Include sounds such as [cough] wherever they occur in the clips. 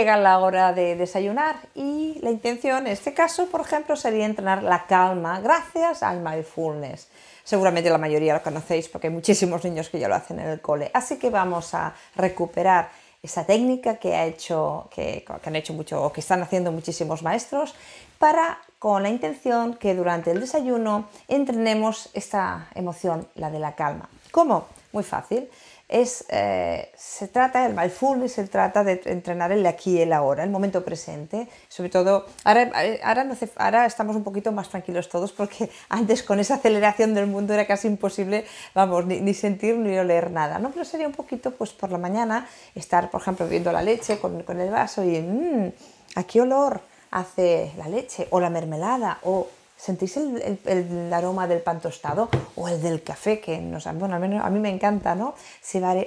llega la hora de desayunar y la intención en este caso, por ejemplo, sería entrenar la calma gracias al mindfulness. Seguramente la mayoría lo conocéis porque hay muchísimos niños que ya lo hacen en el cole. Así que vamos a recuperar esa técnica que, ha hecho, que, que han hecho mucho o que están haciendo muchísimos maestros para con la intención que durante el desayuno entrenemos esta emoción, la de la calma. ¿Cómo? Muy fácil. Es, eh, se trata, el mindfulness se trata de entrenar el aquí y el ahora, el momento presente. Sobre todo, ahora, eh, ahora, ahora, estamos un poquito más tranquilos todos porque [laughs] antes con esa aceleración del mundo era casi imposible, vamos, ni, sentir ni oler nada, ¿no? Pero sería un poquito, pues por la mañana, estar, por ejemplo, viendo la leche con, con el vaso y, mmm, ¿a qué olor hace la leche? O la mermelada, o ¿Sentís el, aroma del pan tostado o el del café? Que nos, bueno, al menos a mí me encanta, ¿no?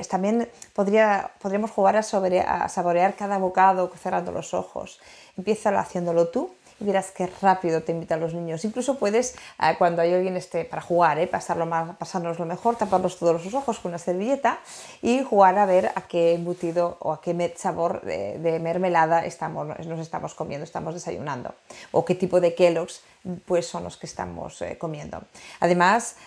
también podría, podríamos jugar a, saborear cada bocado cerrando los ojos. Empieza haciéndolo tú y verás qué rápido te invitan los niños. Incluso puedes, eh, cuando hay alguien este, para jugar, eh, pasarlo más, pasarnos lo mejor, taparnos todos los ojos con una servilleta y jugar a ver a qué embutido o a qué sabor de, mermelada estamos, nos estamos comiendo, estamos desayunando. O qué tipo de Kellogg's pues son los que estamos eh, comiendo. Además,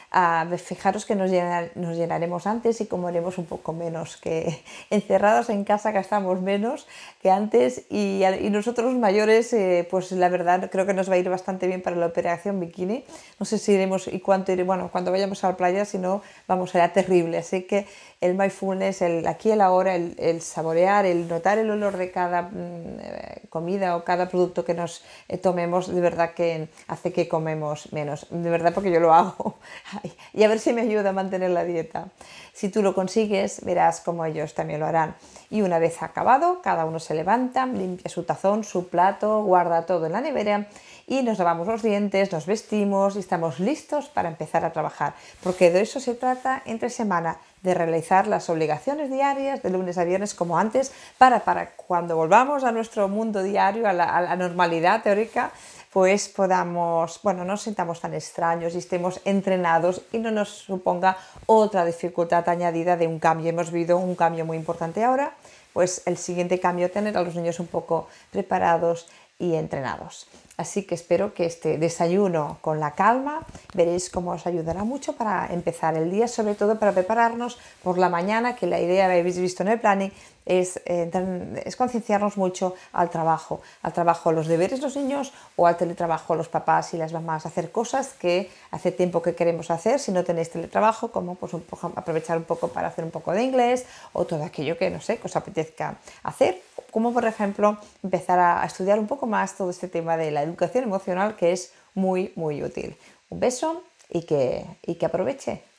fijaros que nos, llenaremos antes y comeremos un poco menos, que [laughs] encerrados en casa gastamos menos que antes y, nosotros mayores, eh, pues la verdad creo que nos va a ir bastante bien para la operación bikini. No sé si iremos y cuánto iremos, bueno, cuando vayamos a la playa, si no, vamos, será terrible. Así que el mindfulness, el aquí, el ahora, el, el saborear, el notar el olor de cada mm, eh, comida o cada producto que nos tomemos, de verdad que hace que comemos menos. De verdad, porque yo lo hago. [laughs] y a ver si me ayuda a mantener la dieta. Si tú lo consigues, verás como ellos también lo harán. Y una vez acabado, cada uno se levanta, limpia su tazón, su plato, guarda todo en la nevera y nos lavamos los dientes, nos vestimos y estamos listos para empezar a trabajar. Porque de eso se trata entre semana, de realizar las obligaciones diarias de lunes a viernes como antes, para, cuando volvamos a nuestro mundo diario, a la normalidad teórica, pues podamos, bueno, no nos sintamos tan extraños y estemos entrenados y no nos suponga otra dificultad añadida de un cambio. Hemos vivido un cambio muy importante ahora, pues el siguiente cambio tener a los niños un poco preparados y entrenados. Así que espero que este desayuno con la calma veréis cómo os ayudará mucho para empezar el día, sobre todo para prepararnos por la mañana, que la idea que habéis visto en el planning, es, eh, es concienciarnos mucho al trabajo, al trabajo, los deberes los niños o al teletrabajo los papás y las mamás, hacer cosas que hace tiempo que queremos hacer, si no tenéis teletrabajo, como pues aprovechar un poco para hacer un poco de inglés o todo aquello que no sé, que os apetezca hacer, como por ejemplo empezar a estudiar un poco más todo este tema de la educación emocional que es muy, muy útil. Un beso y que, y que aproveche.